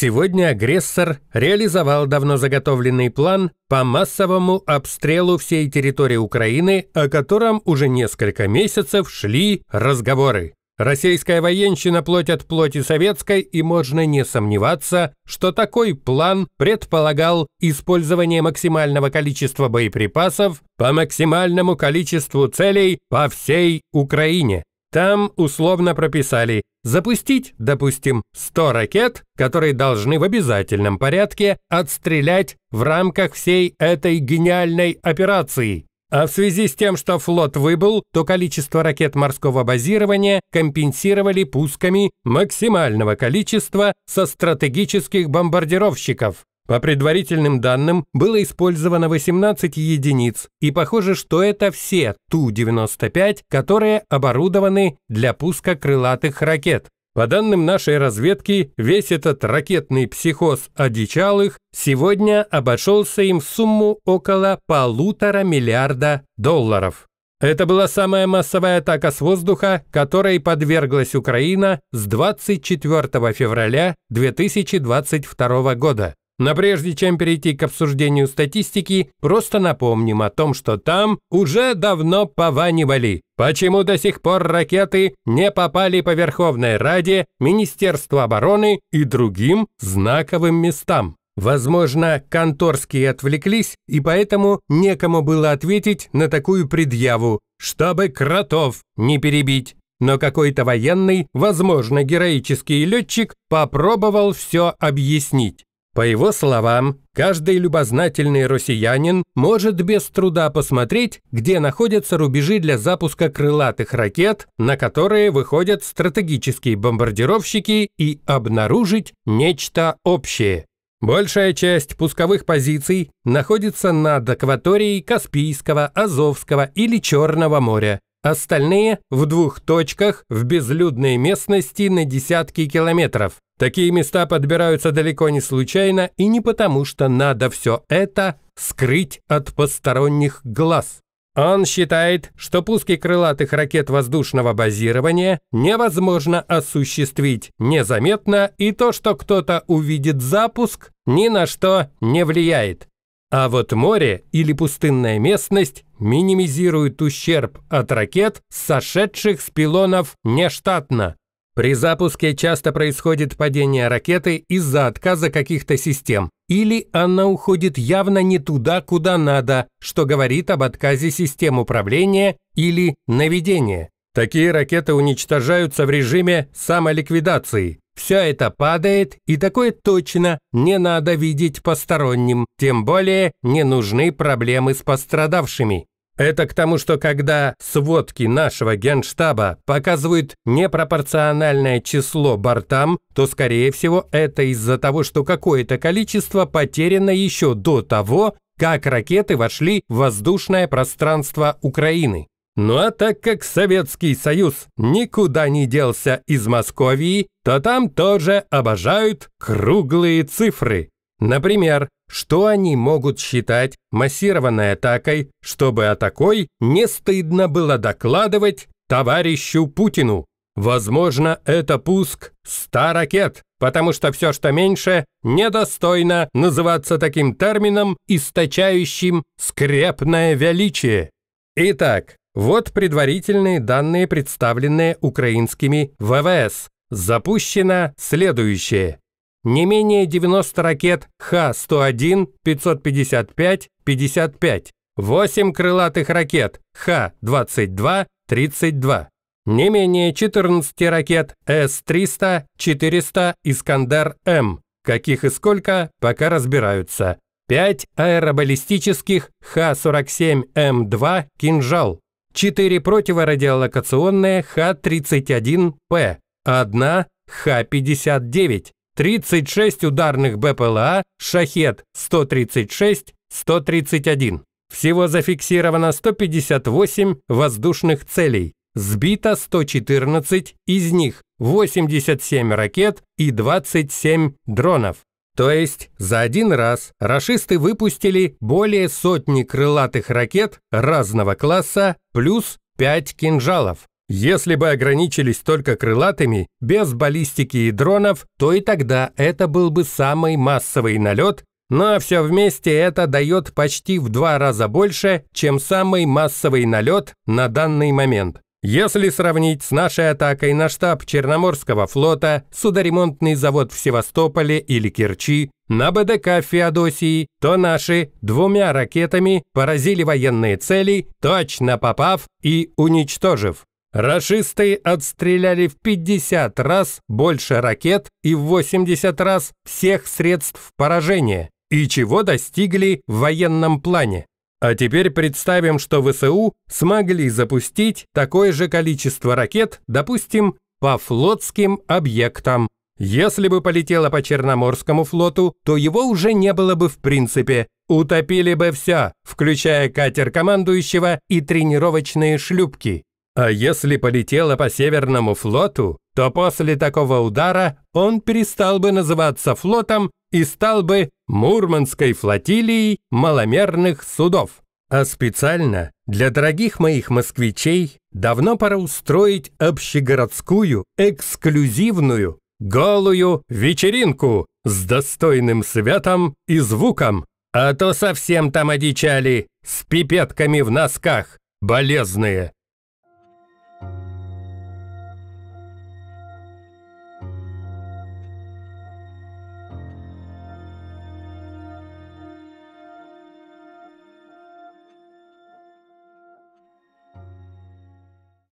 Сегодня агрессор реализовал давно заготовленный план по массовому обстрелу всей территории Украины, о котором уже несколько месяцев шли разговоры. Российская военщина плоть от плоти советской, и можно не сомневаться, что такой план предполагал использование максимального количества боеприпасов по максимальному количеству целей по всей Украине. Там условно прописали запустить, допустим, 100 ракет, которые должны в обязательном порядке отстрелять в рамках всей этой гениальной операции. А в связи с тем, что флот выбыл, то количество ракет морского базирования компенсировали пусками максимального количества со стратегических бомбардировщиков. По предварительным данным, было использовано 18 единиц, и похоже, что это все Ту-95, которые оборудованы для пуска крылатых ракет. По данным нашей разведки, весь этот ракетный психоз одичалых сегодня обошелся им в сумму около полутора миллиарда долларов. Это была самая массовая атака с воздуха, которой подверглась Украина с 24 февраля 2022 года. Но прежде чем перейти к обсуждению статистики, просто напомним о том, что там уже давно пованивали. Почему до сих пор ракеты не попали по Верховной Раде, Министерству обороны и другим знаковым местам? Возможно, конторские отвлеклись, и поэтому некому было ответить на такую предъяву, чтобы кротов не перебить. Но какой-то военный, возможно, героический летчик попробовал все объяснить. По его словам, каждый любознательный россиянин может без труда посмотреть, где находятся рубежи для запуска крылатых ракет, на которые выходят стратегические бомбардировщики, и обнаружить нечто общее. Большая часть пусковых позиций находится над акваторией Каспийского, Азовского или Черного моря. Остальные в двух точках в безлюдной местности на десятки километров. Такие места подбираются далеко не случайно и не потому, что надо все это скрыть от посторонних глаз. Он считает, что пуски крылатых ракет воздушного базирования невозможно осуществить незаметно, и то, что кто-то увидит запуск, ни на что не влияет. А вот море или пустынная местность минимизируют ущерб от ракет, сошедших с пилонов нештатно. При запуске часто происходит падение ракеты из-за отказа каких-то систем, или она уходит явно не туда, куда надо, что говорит об отказе систем управления или наведения. Такие ракеты уничтожаются в режиме самоликвидации. Все это падает, и такое точно не надо видеть посторонним, тем более не нужны проблемы с пострадавшими. Это к тому, что когда сводки нашего генштаба показывают непропорциональное число бортам, то, скорее всего, это из-за того, что какое-то количество потеряно еще до того, как ракеты вошли в воздушное пространство Украины. Ну а так как Советский Союз никуда не делся из Московии, то там тоже обожают круглые цифры. Например, что они могут считать массированной атакой, чтобы о такой не стыдно было докладывать товарищу Путину. Возможно, это пуск 100 ракет, потому что все, что меньше, недостойно называться таким термином, источающим скрепное величие. Итак, вот предварительные данные, представленные украинскими ВВС. Запущено следующее не менее 90 ракет Х-101, 555, 55, 8 крылатых ракет Х-22, 32, не менее 14 ракет С-300, 400 «Искандер-М», каких и сколько, пока разбираются. 5 аэробаллистических Х-47М2 «Кинжал», 4 противорадиолокационные Х-31П, 1 Х-59, 36 ударных БПЛА, «Шахет» 136-131. Всего зафиксировано 158 воздушных целей. Сбито 114, из них 87 ракет и 27 дронов. То есть за один раз рашисты выпустили более сотни крылатых ракет разного класса плюс 5 кинжалов. Если бы ограничились только крылатыми, без баллистики и дронов, то и тогда это был бы самый массовый налет, но все вместе это дает почти в два раза больше, чем самый массовый налет на данный момент. Если сравнить с нашей атакой на штаб Черноморского флота, судоремонтный завод в Севастополе или Керчи, на БДК Феодосии, то наши двумя ракетами поразили военные цели, точно попав и уничтожив. Рашисты отстреляли в 50 раз больше ракет и в 80 раз всех средств поражения, и чего достигли в военном плане. А теперь представим, что ВСУ смогли запустить такое же количество ракет, допустим, по флотским объектам. Если бы полетело по Черноморскому флоту, то его уже не было бы в принципе. Утопили бы все, включая катер командующего и тренировочные шлюпки. А если полетело по Северному флоту, то после такого удара он перестал бы называться флотом и стал бы Мурманской флотилией маломерных судов. А специально для дорогих моих москвичей давно пора устроить общегородскую, эксклюзивную, голую вечеринку с достойным светом и звуком. А то совсем там одичали, с пипетками в носках, болезные.